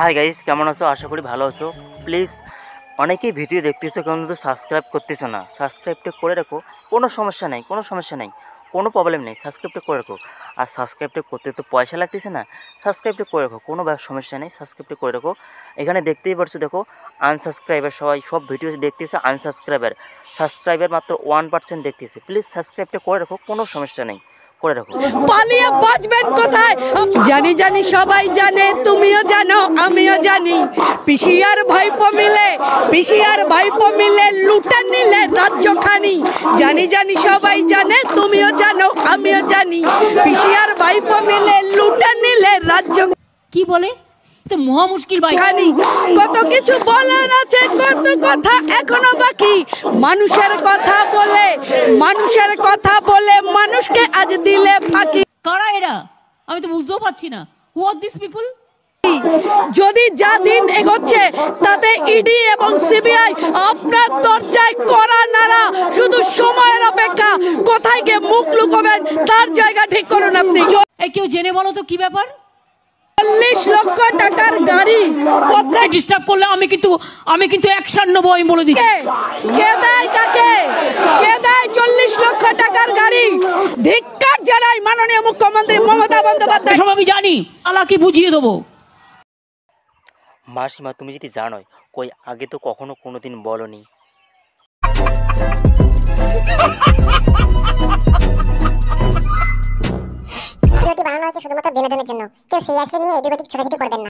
hi guys কেমন আছো আশা করি ভালো আছো প্লিজ অনেকেই ভিডিও দেখতেছো কিন্তু সাবস্ক্রাইব করতেছো না সাবস্ক্রাইবটা করে রাখো কোনো সমস্যা নেই কোনো সমস্যা নেই কোনো প্রবলেম নেই সাবস্ক্রাইবটা করে রাখো আর সাবস্ক্রাইবটা করতে তো পয়সা লাগতেছে না সাবস্ক্রাইবটা করে রাখো কোনো সমস্যা নেই সাবস্ক্রাইবটা করে রাখো এখানে দেখতেই পারছো দেখো আনসাবস্ক্রাইবার সবাই সব ভিডিও দেখতেছে আনসাবস্ক্রাইবার সাবস্ক্রাইবার মাত্র ওয়ান পার্সেন্ট দেখতেছে প্লিজ সাবস্ক্রাইবটা করে রাখো কোনো সমস্যা নেই করে রাখুন পালিয়ে বাঁচবেন কোথায় জানি জানি সবাই জানে তুমিও জানো আমিও জানি পিসিয়ার ভাইপো মিলে পিসিয়ার ভাইপো মিলে লুটে নিলে রাজ্যখানি জানি জানি সবাই জানে তুমিও জানো আমিও জানি পিসিয়ার ভাইপো মিলে লুটে নিলে রাজ্য কি বলে তো মহা মুশকিল ভাই খানি কত কিছু বলার আছে কত কথা এখনো বাকি মানুষের কথা বলে মানুষের কথা বলে মানুষকে আজ দিলে ফাঁকি কারা এরা আমি তো বুঝতেও পাচ্ছি না হু আর দিস পিপল যদি যা দিন এগোচ্ছে তাতে ইডি e এবং সিবিআই আপনার দরজায় করা নারা শুধু সময়ের অপেক্ষা কোথায় গিয়ে মুখ লুকোবেন তার জায়গা ঠিক করুন আপনি কেউ জেনে বলো তো কি ব্যাপার চল্লিশ লক্ষ টাকার গাড়ি কোথায় ডিস্টার্ব করলে আমি কিন্তু আমি কিন্তু একশান নেবো আমি বলে দিচ্ছি কে দেয় কাকে কে দেয় চল্লিশ লক্ষ টাকার গাড়ি ধিক্কার জানাই মাননীয় মুখ্যমন্ত্রী মমতা বন্দ্যোপাধ্যায় সব আমি জানি আলাকি বুঝিয়ে দেবো মাসিমা তুমি যদি জানোই কই আগে তো কখনো কোনোদিন বলনি বানানো হয়েছে শুধুমাত্র বিনোদনের জন্য কেউ সিরিয়াসলি নিয়ে এদিক ওদিক ছোটাছুটি করবেন না